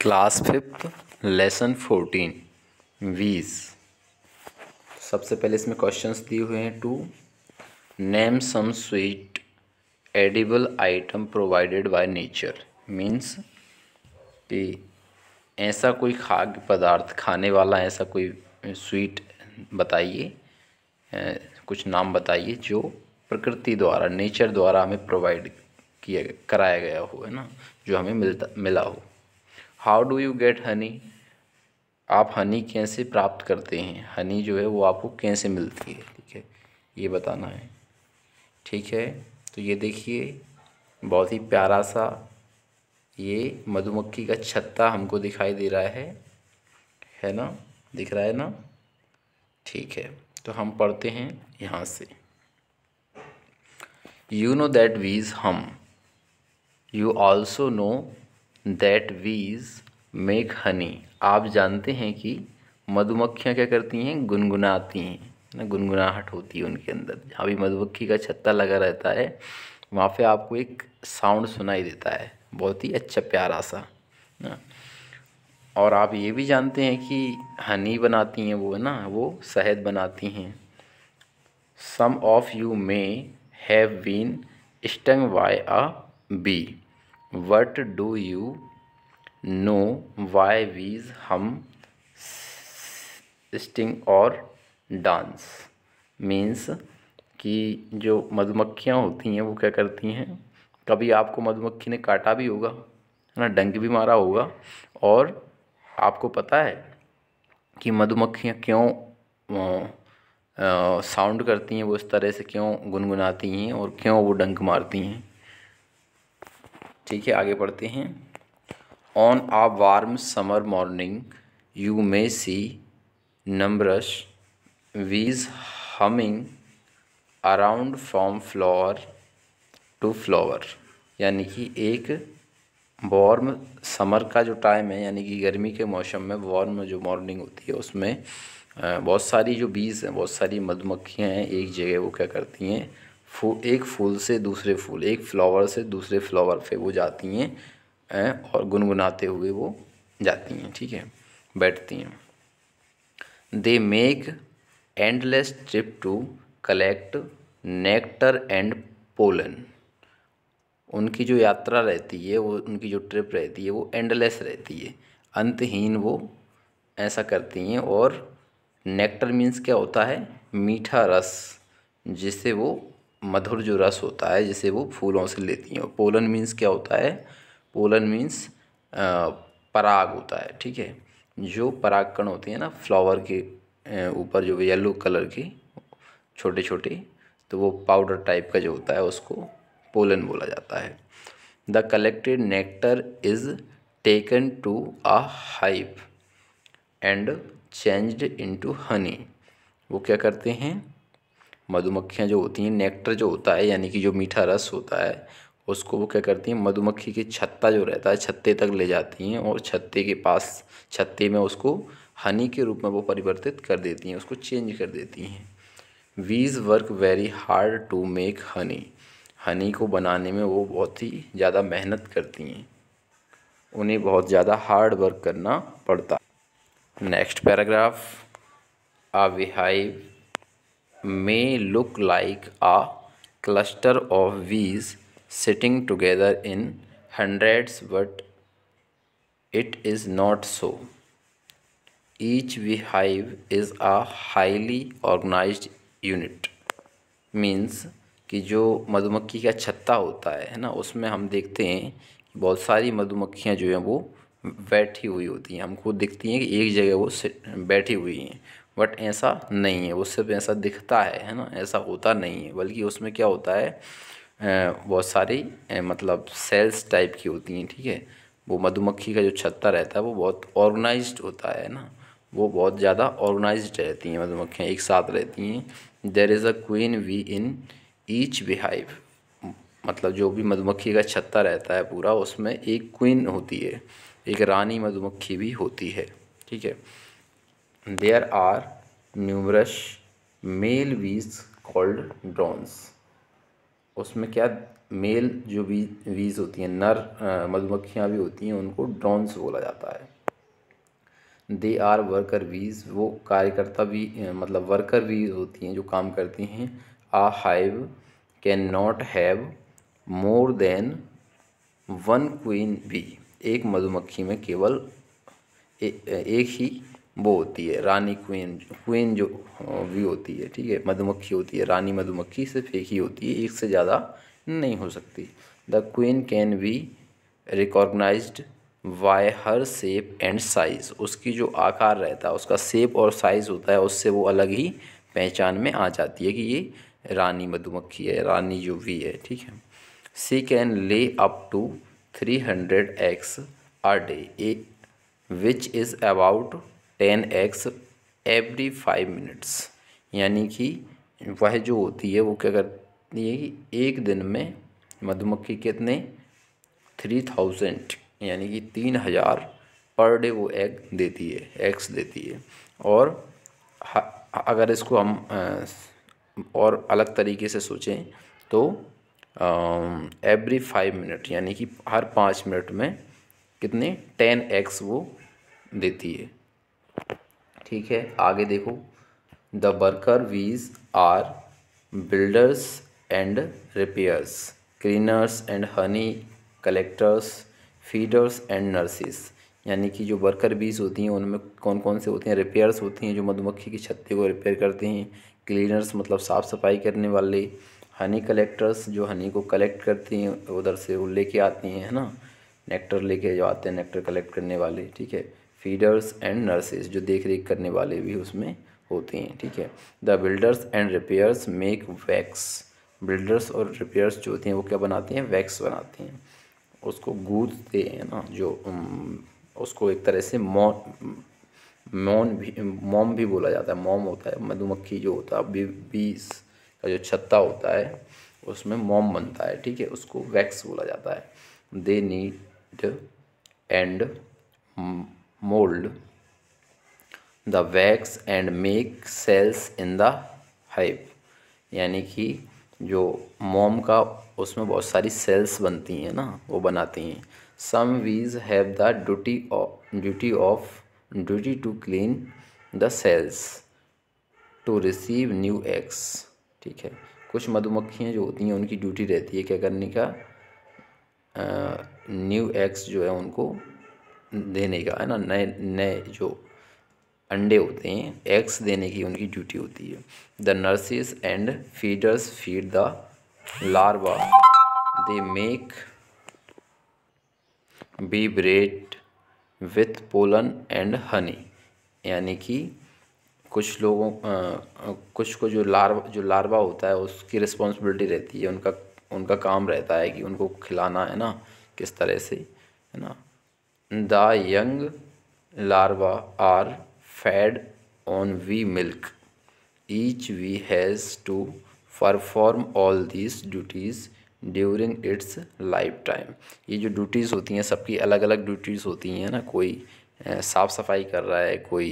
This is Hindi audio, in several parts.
क्लास फिफ्थ लेसन फोर्टीन वीज सबसे पहले इसमें क्वेश्चंस दिए हुए हैं to name some sweet edible item provided by nature means कि ऐसा कोई खाद्य पदार्थ खाने वाला ऐसा कोई स्वीट बताइए कुछ नाम बताइए जो प्रकृति द्वारा नेचर द्वारा हमें प्रोवाइड किया कराया गया हो है ना जो हमें मिलता मिला हो how do you get honey आप हनी कैसे प्राप्त करते हैं हनी जो है वो आपको कैसे मिलती है ठीक है ये बताना है ठीक है तो ये देखिए बहुत ही प्यारा सा ये मधुमक्खी का छत्ता हमको दिखाई दे रहा है है ना दिख रहा है ना ठीक है तो हम पढ़ते हैं यहाँ से you know that bees hum you also know that bees make honey आप जानते हैं कि मधुमक्खियाँ क्या करती हैं गुनगुनाती हैं ना गुनगुनाहट होती है उनके अंदर जहाँ भी मधुमक्खी का छत्ता लगा रहता है वहाँ पे आपको एक साउंड सुनाई देता है बहुत ही अच्छा प्यारा सा ना और आप ये भी जानते हैं कि हनी बनाती हैं वो है ना वो शहद बनाती हैं some of you may have been stung by a bee what do you know why bees hum sting और डांस मीन्स कि जो मधुमक्खियाँ होती हैं वो क्या करती हैं कभी आपको मधुमक्खी ने काटा भी होगा है ना डंक भी मारा होगा और आपको पता है कि मधुमक्खियाँ क्यों साउंड करती हैं वो इस तरह से क्यों गुनगुनाती हैं और क्यों वो डंक मारती हैं ठीक है आगे पढ़ते हैं on a warm summer morning you may see numbers bees humming around from flower to flower यानी कि एक वार्म समर का जो टाइम है यानी कि गर्मी के मौसम में वार्म जो मॉर्निंग होती है उसमें बहुत सारी जो बीज हैं बहुत सारी मधुमक्खियाँ हैं एक जगह वो क्या करती हैं फू एक फूल से दूसरे फूल एक फ्लावर से दूसरे फ्लावर पे वो जाती हैं और गुनगुनाते हुए वो जाती हैं ठीक है बैठती हैं they make endless trips to collect nectar and pollen उनकी जो यात्रा रहती है वो उनकी जो ट्रिप रहती है वो एंडलेस रहती है अंतहीन वो ऐसा करती हैं और नेक्टर मीन्स क्या होता है मीठा रस जिससे वो मधुर जो रस होता है जिसे वो फूलों से लेती हैं पोलन मीन्स क्या होता है पोलन मीन्स पराग होता है ठीक है जो परागकण होती है ना फ्लावर के ऊपर जो येलो कलर की छोटे छोटे तो वो पाउडर टाइप का जो होता है उसको पोलन बोला जाता है the collected nectar is taken to a hive and changed into honey वो क्या करते हैं मधुमक्खियाँ जो होती हैं नेक्टर जो होता है यानी कि जो मीठा रस होता है उसको वो क्या करती हैं मधुमक्खी के छत्ता जो रहता है छत्ते तक ले जाती हैं और छत्ते के पास छत्ते में उसको हनी के रूप में वो परिवर्तित कर देती हैं उसको चेंज कर देती हैं bees work very hard to make honey honey को बनाने में वो बहुत ही ज़्यादा मेहनत करती हैं उन्हें बहुत ज़्यादा हार्ड वर्क करना पड़ता next paragraph beehive may look like a cluster of bees sitting together in hundreds but it is not so. Each beehive is a highly organized unit. Means कि जो मधुमक्खी का छत्ता होता है है ना उसमें हम देखते हैं कि बहुत सारी मधुमक्खियाँ जो हैं वो बैठी हुई होती हैं हमको दिखती हैं कि एक जगह वो बैठी हुई हैं बट ऐसा नहीं है वो सिर्फ ऐसा दिखता है है ना ऐसा होता नहीं है बल्कि उसमें क्या होता है बहुत सारी मतलब सेल्स टाइप की होती हैं ठीक है थीके? वो मधुमक्खी का जो छत्ता रहता है वो बहुत ऑर्गेनाइज होता है ना वो बहुत ज़्यादा ऑर्गेनाइज रहती हैं मधुमक्खियाँ एक साथ रहती हैं there is a queen bee in each beehive मतलब जो भी मधुमक्खी का छत्ता रहता है पूरा उसमें एक क्वीन होती है एक रानी मधुमक्खी भी होती है ठीक है there are numerous male bees called drones उसमें क्या मेल जो भी वीज होती हैं नर मधुमक्खियाँ भी होती हैं उनको ड्रोन्स बोला जाता है दे आर वर्कर वीज वो कार्यकर्ता भी मतलब वर्कर वीज होती हैं जो काम करती हैं a hive can not have more than one queen bee एक मधुमक्खी में केवल ए, एक ही वो होती है रानी क्वीन क्वीन जो भी होती है ठीक है मधुमक्खी होती है रानी मधुमक्खी सिर्फ एक ही होती है एक से ज़्यादा नहीं हो सकती the queen can be recognise by her shape and size उसकी जो आकार रहता है उसका सेप और साइज़ होता है उससे वो अलग ही पहचान में आ जाती है कि ये रानी मधुमक्खी है रानी जो भी है ठीक है she can lay up to three hundred eggs a day which is about ten eggs every five minutes यानी कि वह जो होती है वो क्या करती है कि एक दिन में मधुमक्खी कितने थ्री थाउजेंड यानी कि तीन हज़ार पर डे वो एग देती है एग्स देती है और अगर इसको हम और अलग तरीके से सोचें तो एवरी फाइव मिनट यानी कि हर पाँच मिनट में कितने टेन एक्स वो देती है ठीक है आगे देखो the worker bees are builders and repairers cleaners and honey collectors feeders and nurses यानी कि जो वर्कर बीज होती हैं उनमें कौन कौन से होते हैं रिपेयर्स होती हैं जो मधुमक्खी की छत्ते को रिपेयर करते हैं क्लीनर्स मतलब साफ़ सफाई करने वाले हनी कलेक्टर्स जो हनी को कलेक्ट करती हैं उधर से वो लेके आती हैं है ना नेक्टर लेके जो आते हैं नेक्टर कलेक्ट करने वाले ठीक है फीडर्स एंड नर्सेज जो देख रेख करने वाले भी उसमें होते हैं ठीक है the builders and repairers make wax builders और रिपेयर्स जो होते हैं वो क्या बनाते हैं वैक्स बनाते हैं उसको गूदते हैं ना जो उसको एक तरह से मौ मौन भी मोम भी बोला जाता है मोम होता है मधुमक्खी जो होता है बी बीस का जो छत्ता होता है उसमें मोम बनता है ठीक है उसको वैक्स बोला जाता है they knead and mold the wax and make cells in the hive यानी कि जो मोम का उसमें बहुत सारी सेल्स बनती हैं ना वो बनाती हैं some bees have the duty duty of duty to clean the cells to receive new eggs ठीक है कुछ मधुमक्खियाँ जो होती हैं उनकी ड्यूटी रहती है क्या करने का न्यू एग्स जो है उनको देने का है ना नए नए जो अंडे होते हैं एग्स देने की उनकी ड्यूटी होती है the nurses and feeders feed the larva they make bee bread with pollen and honey यानी कि कुछ लोगों आ, कुछ को जो लार्वा जो लार्वा होता है उसकी रिस्पॉन्सिबिलिटी रहती है उनका उनका काम रहता है कि उनको खिलाना है ना किस तरह से है ना the young larva are fed on bee milk each bee has to perform all these duties during its life time ये जो ड्यूटीज़ होती हैं सबकी अलग अलग ड्यूटीज़ होती हैं ना कोई साफ़ सफाई कर रहा है कोई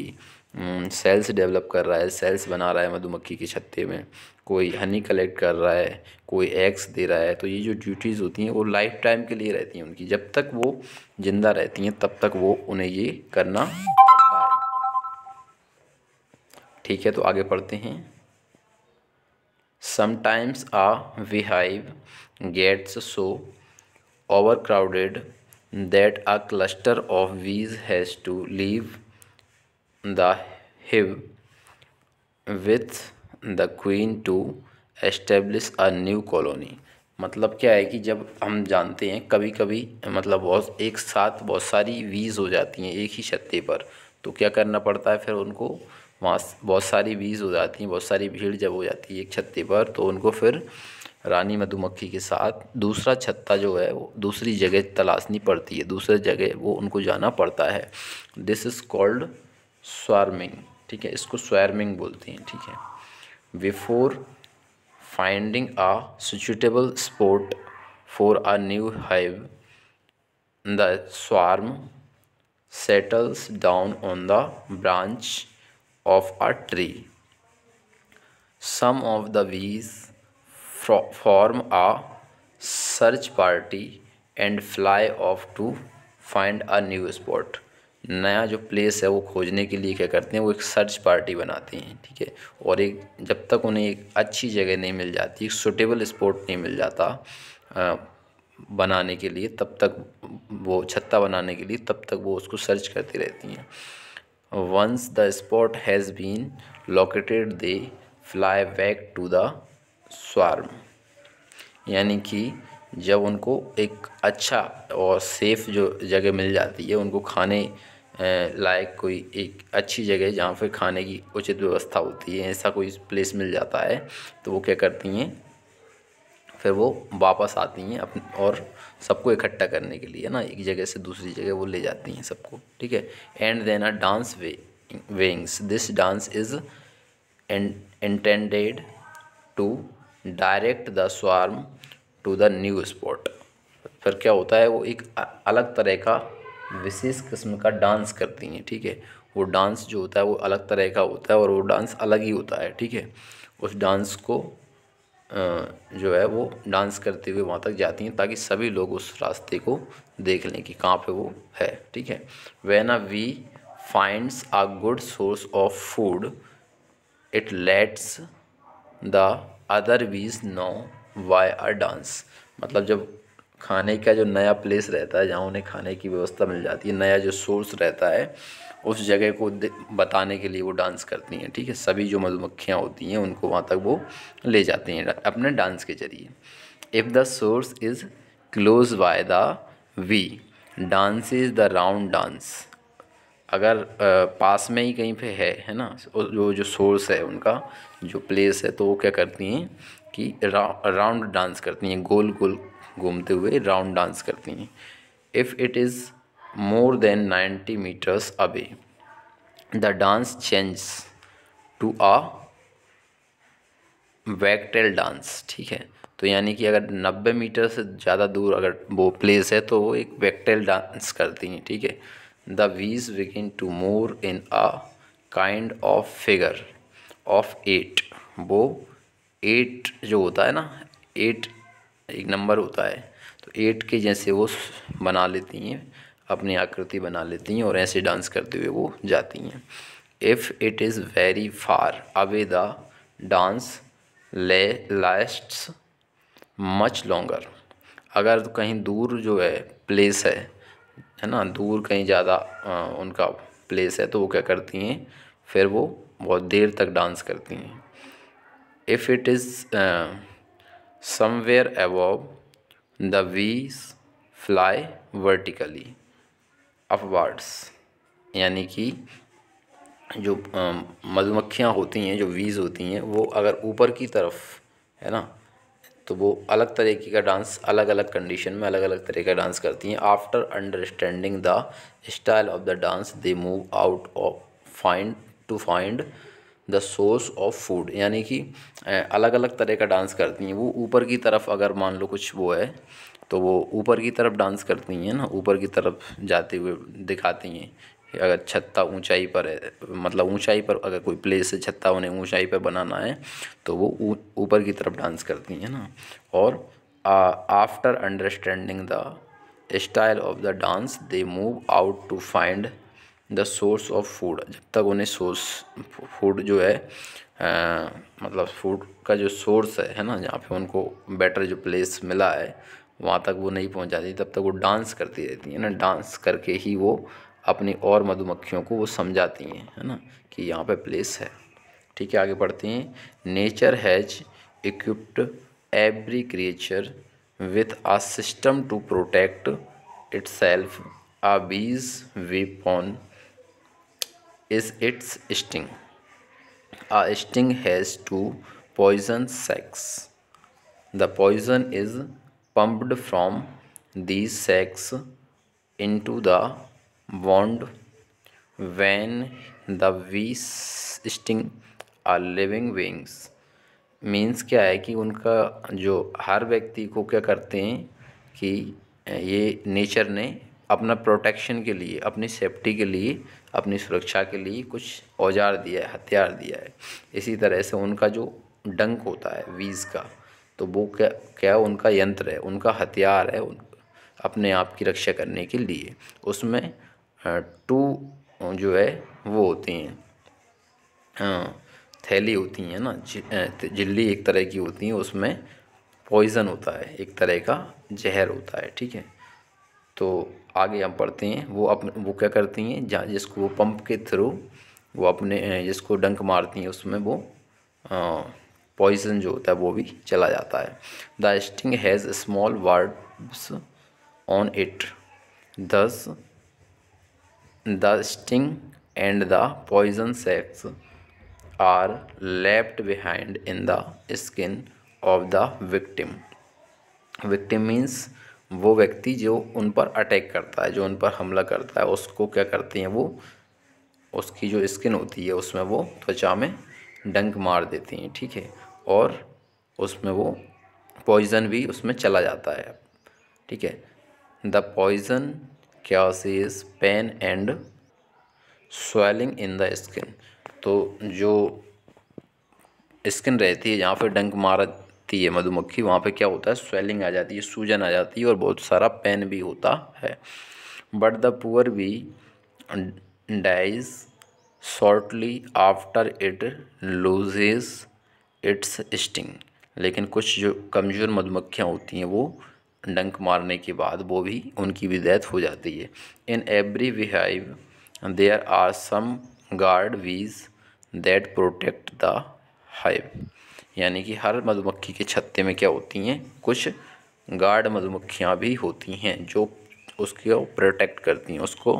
सेल्स डेवलप कर रहा है सेल्स बना रहा है मधुमक्खी के छत्ते में कोई हनी कलेक्ट कर रहा है कोई एग्स दे रहा है तो ये जो ड्यूटीज़ होती हैं वो लाइफ टाइम के लिए रहती हैं उनकी जब तक वो ज़िंदा रहती हैं तब तक वो उन्हें ये करना है ठीक है तो आगे पढ़ते हैं sometimes a beehive gets so overcrowded that a cluster of bees has to leave the hive with the queen to establish a new colony मतलब क्या है कि जब हम जानते हैं कभी कभी मतलब बहुत एक साथ बहुत सारी वीज़ हो जाती हैं एक ही छत्ते पर तो क्या करना पड़ता है फिर उनको वहाँ बहुत सारी वीज हो जाती हैं बहुत सारी भीड़ जब हो जाती है एक छत्ते पर तो उनको फिर रानी मधुमक्खी के साथ दूसरा छत्ता जो है वो दूसरी जगह तलाशनी पड़ती है दूसरे जगह वो उनको जाना पड़ता है दिस इज़ कॉल्ड स्वार्मिंग ठीक है इसको स्वार्मिंग बोलते हैं ठीक है before finding a suitable spot for a new hive, the swarm settles down on the branch of a tree. Some of the bees form a search party and fly off to find a new spot. नया जो प्लेस है वो खोजने के लिए क्या करते हैं वो एक सर्च पार्टी बनाते हैं ठीक है और एक जब तक उन्हें एक अच्छी जगह नहीं मिल जाती एक सुटेबल स्पॉट नहीं मिल जाता आ, बनाने के लिए तब तक वो छत्ता बनाने के लिए तब तक वो उसको सर्च करती रहती हैं once the spot has been located they fly back to the swarm यानी कि जब उनको एक अच्छा और सेफ़ जो जगह मिल जाती है उनको खाने लायक कोई एक अच्छी जगह जहाँ पर खाने की उचित व्यवस्था होती है ऐसा कोई प्लेस मिल जाता है तो वो क्या करती हैं फिर वो वापस आती हैं अपने और सबको इकट्ठा करने के लिए ना एक जगह से दूसरी जगह वो ले जाती हैं सबको ठीक है and then a dance they wings this dance is intended to direct the swarm to the new spot फिर क्या होता है वो एक अलग तरह का विशेष किस्म का डांस करती हैं ठीक है वो डांस जो होता है वो अलग तरह का होता है और वो डांस अलग ही होता है ठीक है उस डांस को जो है वो डांस करते हुए वहाँ तक जाती हैं ताकि सभी लोग उस रास्ते को देख लें कि कहाँ पे वो है ठीक है when a bee finds a good source of food it lets the other bees know by a dance मतलब जब खाने का जो नया प्लेस रहता है जहाँ उन्हें खाने की व्यवस्था मिल जाती है नया जो सोर्स रहता है उस जगह को बताने के लिए वो डांस करती हैं ठीक है सभी जो मधुमक्खियाँ होती हैं उनको वहाँ तक वो ले जाती हैं अपने डांस के जरिए if the source is close by the bee dance is the round dance अगर पास में ही कहीं पे है है ना जो जो सोर्स है उनका जो प्लेस है तो वो क्या करती हैं कि रा, राउंड डांस करती हैं गोल गोल घूमते हुए राउंड डांस करती हैं if it is more than ninety metres away the dance change to a wagtail dance ठीक है तो यानी कि अगर 90 मीटर से ज़्यादा दूर अगर वो प्लेस है तो वो एक वैकटेल डांस करती हैं ठीक है the bees begin to move in a kind of figure of eight वो एट जो होता है ना एट एक नंबर होता है तो एट के जैसे वो बना लेती हैं अपनी आकृति बना लेती हैं और ऐसे डांस करते हुए वो जाती हैं if it is very far away the dance ले लास्ट मच लॉन्गर अगर कहीं दूर जो है प्लेस है है ना दूर कहीं ज़्यादा उनका प्लेस है तो वो क्या करती हैं फिर वो बहुत देर तक डांस करती हैं if it is somewhere above the wings fly vertically upwards यानी कि जो मधुमक्खियाँ होती हैं जो वीज होती हैं वो अगर ऊपर की तरफ है ना तो वो अलग तरीके का डांस अलग अलग कंडीशन में अलग अलग तरह का डांस करती हैं after understanding the style of the dance they move out of find to find the source of food यानी कि अलग अलग तरह का डांस करती हैं वो ऊपर की तरफ अगर मान लो कुछ वो है तो वो ऊपर की तरफ डांस करती हैं ना ऊपर की तरफ जाते हुए दिखाती हैं अगर छत्ता ऊंचाई पर है मतलब ऊंचाई पर अगर कोई प्लेस है छत्ता उन्हें ऊंचाई पर बनाना है तो वो ऊपर की तरफ डांस करती हैं ना और after understanding the style of the dance they move out to find the source of food जब तक उन्हें सोर्स फूड जो है आ, मतलब फूड का जो सोर्स है है ना जहाँ पे उनको बेटर जो प्लेस मिला है वहाँ तक वो नहीं पहुँच जाती तब तक वो डांस करती रहती है ना डांस करके ही वो अपनी और मधुमक्खियों को वो समझाती हैं है ना कि यहाँ पे प्लेस है ठीक है आगे पढ़ते हैं nature has equipped every creature with a system to protect itself a bee's weapon is its sting. A sting has two poison sacs. The poison is pumped from these sacs into the wound. When the bee sting a living wings means क्या है कि उनका जो हर व्यक्ति को क्या करते हैं कि ये नेचर ने अपना प्रोटेक्शन के लिए अपनी सेफ्टी के लिए अपनी सुरक्षा के लिए कुछ औजार दिया है हथियार दिया है इसी तरह से उनका जो डंक होता है वीज़ का तो वो क्या क्या उनका यंत्र है उनका हथियार है उन, अपने आप की रक्षा करने के लिए उसमें टू जो है वो होती हैं हाँ थैली होती हैं ना झिल्ली एक तरह की होती हैं उसमें पॉइज़न होता है एक तरह का जहर होता है ठीक है तो आगे हम पढ़ते हैं वो अप वो क्या करती हैं जहाँ जिसको वो पंप के थ्रू वो अपने जिसको डंक मारती हैं उसमें वो पॉइजन जो होता है वो भी चला जाता है the sting has small barbs on it thus the sting and the poison sacs are left behind in the skin of the victim victim means वो व्यक्ति जो उन पर अटैक करता है जो उन पर हमला करता है उसको क्या करते हैं वो उसकी जो स्किन होती है उसमें वो त्वचा में डंक मार देती हैं ठीक है और उसमें वो पॉइज़न भी उसमें चला जाता है ठीक है the poison causes pain and swelling in the skin तो जो स्किन रहती है जहाँ पर डंक मार होती है मधुमक्खी वहाँ पे क्या होता है स्वेलिंग आ जाती है सूजन आ जाती है और बहुत सारा पेन भी होता है but the poor bee dies shortly after it loses its sting लेकिन कुछ जो कमज़ोर मधुमक्खियाँ होती हैं वो डंक मारने के बाद वो भी उनकी भी डेथ हो जाती है in every beehive there are some guard bees that protect the hive यानी कि हर मधुमक्खी के छत्ते में क्या होती हैं कुछ गार्ड मधुमक्खियाँ भी होती हैं जो उसको प्रोटेक्ट करती हैं उसको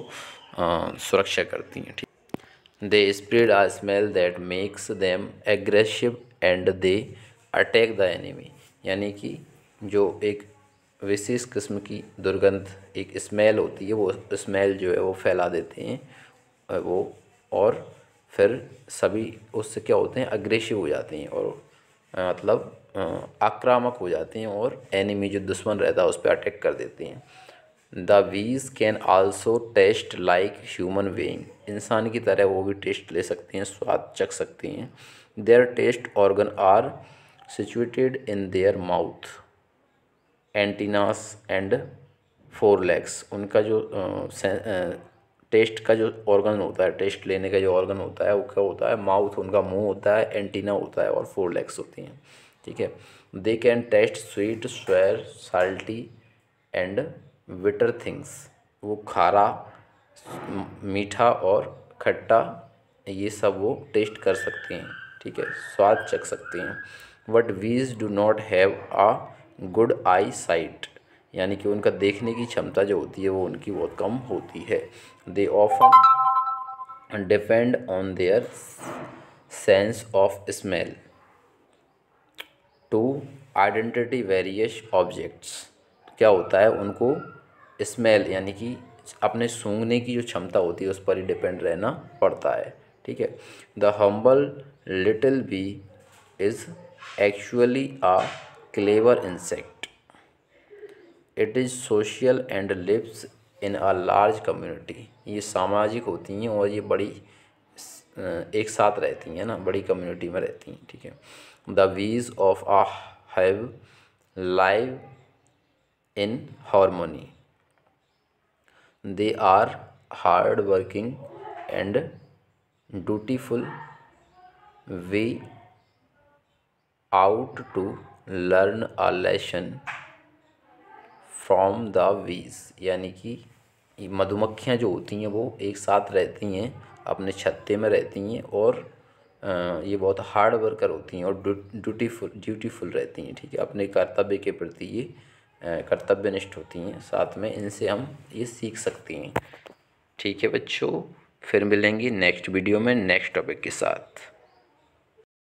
आ, सुरक्षा करती हैं ठीक they spread a smell that makes them aggressive and they attack the enemy यानी कि जो एक विशेष किस्म की दुर्गंध एक स्मेल होती है वो स्मेल जो है वो फैला देते हैं वो और फिर सभी उससे क्या होते हैं अग्रेसिव हो जाते हैं और मतलब आक्रामक हो जाती हैं और एनिमी जो दुश्मन रहता है उस पर अटैक कर देती हैं the bees can also taste like human being इंसान की तरह वो भी टेस्ट ले सकती हैं स्वाद चख सकती हैं their taste organs are situated in their mouth antennas and four legs उनका जो टेस्ट का जो ऑर्गन होता है टेस्ट लेने का जो ऑर्गन होता है वो क्या होता है माउथ उनका मुंह होता है एंटीना होता है और फोर लेग्स होती हैं ठीक है they can taste sweet sour salty and bitter things वो खारा मीठा और खट्टा ये सब वो टेस्ट कर सकती हैं ठीक है स्वाद चख सकती हैं but bees do not have a good eyesight यानी कि उनका देखने की क्षमता जो होती है वो उनकी बहुत कम होती है they often depend on their sense of smell to identity various objects क्या होता है उनको स्मेल यानी कि अपने सूंघने की जो क्षमता होती है उस पर ही डिपेंड रहना पड़ता है ठीक है the humble little bee is actually a clever insect it is social and lives in a large community ये सामाजिक होती हैं और ये बड़ी एक साथ रहती हैं ना बड़ी कम्युनिटी में रहती हैं ठीक है the bees of a hive live in harmony they are hard working and dutiful we ought to learn a lesson from the bees यानी कि मधुमक्खियाँ जो होती हैं वो एक साथ रहती हैं अपने छत्ते में रहती हैं और ये बहुत हार्ड वर्कर होती हैं और ड्यूटीफुल ड्यूटीफुल रहती हैं ठीक है अपने कर्तव्य के प्रति ये कर्तव्यनिष्ठ होती हैं साथ में इनसे हम ये सीख सकती हैं ठीक है बच्चों फिर मिलेंगी नेक्स्ट वीडियो में नेक्स्ट टॉपिक के साथ